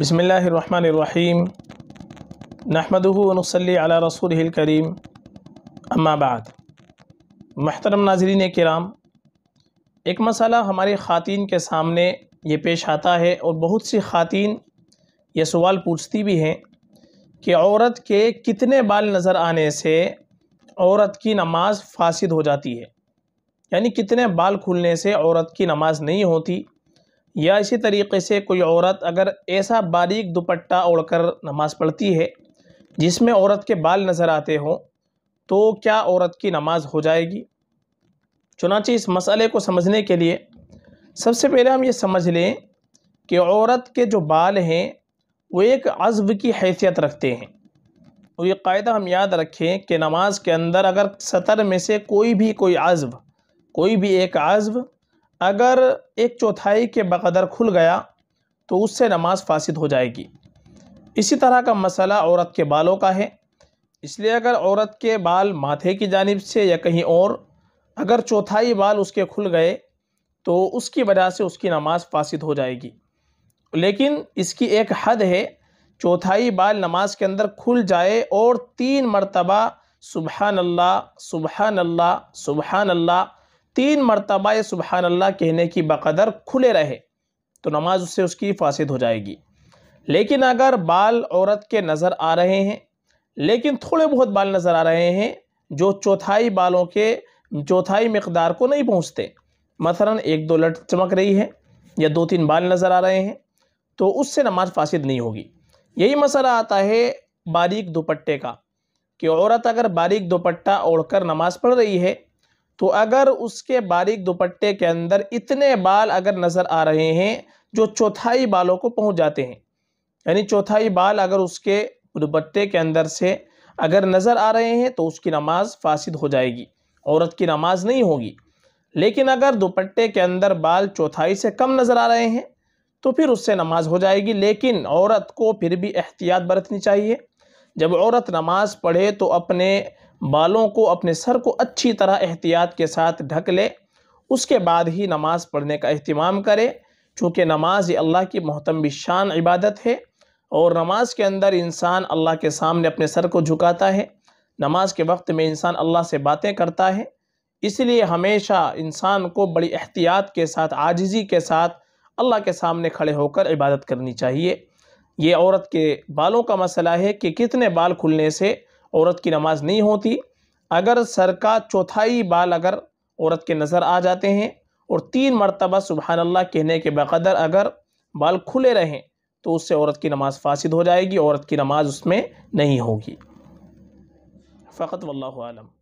बसमीम नहमदनसली अला रसूल करीम अम्माबाद महतरम नाजरीन कराम एक मसाला हमारी ख़वान के सामने ये पेश आता है और बहुत सी ख़वान ये सवाल पूछती भी हैं कि औरत के कितने बाल नज़र आने से औरत की नमाज फासिद हो जाती है यानी कितने बाल खुलने से औरत की नमाज नहीं होती या इसी तरीके से कोई औरत अगर ऐसा बारीक दुपट्टा ओढ़कर नमाज़ पढ़ती है जिसमें औरत के बाल नज़र आते हों तो क्या औरत की नमाज़ हो जाएगी चुनाच इस मसले को समझने के लिए सबसे पहले हम ये समझ लें कि औरत के जो बाल हैं वो एक अज़ब की हैसियत रखते हैं और ये कायदा हम याद रखें कि नमाज के अंदर अगर सतर में से कोई भी कोई अज़ब कोई भी एक अज़ब अगर एक चौथाई के बकदर खुल गया तो उससे नमाज फासिद हो जाएगी इसी तरह का मसला औरत के बालों का है इसलिए अगर औरत के बाल माथे की जानब से या कहीं और अगर चौथाई बाल उसके खुल गए तो उसकी वजह से उसकी नमाज फासिद हो जाएगी लेकिन इसकी एक हद है चौथाई बाल नमाज के अंदर खुल जाए और तीन मरतबा सुबहानल्ला सुबहानल्ला सुबहानल्ला तीन मरतबा सुबहान अल्लाह कहने की बकदर खुले रहे तो नमाज उससे उसकी फासद हो जाएगी लेकिन अगर बाल औरत के नज़र आ रहे हैं लेकिन थोड़े बहुत बाल नज़र आ रहे हैं जो चौथाई बालों के चौथाई मकदार को नहीं पहुँचते मसला एक दो लट चमक रही है या दो तीन बाल नज़र आ रहे हैं तो उससे नमाज फासद नहीं होगी यही मसला आता है बारीक दुपट्टे का कि औरत अगर बारीक दुपट्टा कर नमाज़ पढ़ रही है तो अगर उसके बारीक दुपट्टे के अंदर इतने बाल अगर नज़र आ रहे हैं जो चौथाई बालों को पहुंच जाते हैं यानी चौथाई बाल अगर उसके दुपट्टे के अंदर से अगर नज़र आ रहे हैं तो उसकी नमाज फासिद हो जाएगी औरत की नमाज नहीं होगी लेकिन अगर दुपट्टे के अंदर बाल चौथाई से कम नज़र आ रहे हैं तो फिर उससे नमाज हो जाएगी लेकिन औरत को फिर भी एहतियात बरतनी चाहिए जब औरत नमाज पढ़े तो अपने बालों को अपने सर को अच्छी तरह एहतियात के साथ ढक ले उसके बाद ही नमाज़ पढ़ने का अहतमाम करे चूँकि नमाज ये अल्लाह की मोहतम शान इबादत है और नमाज के अंदर इंसान अल्लाह के सामने अपने सर को झुकाता है नमाज के वक्त में इंसान अल्लाह से बातें करता है इसलिए हमेशा इंसान को बड़ी एहतियात के साथ आजिज़ी के साथ अल्लाह के सामने खड़े होकर इबादत करनी चाहिए ये औरत के बालों का मसला है कि कितने बाल खुलने से औरत की नमाज नहीं होती अगर सर का चौथाई बाल अगर औरत के नज़र आ जाते हैं और तीन मरतबा सुबहान अल्लाह कहने के बकदर अगर बाल खुले रहें तो उससे औरत की नमाज़ फासिद हो जाएगी औरत की नमाज उसमें नहीं होगी फ़कत वल्लम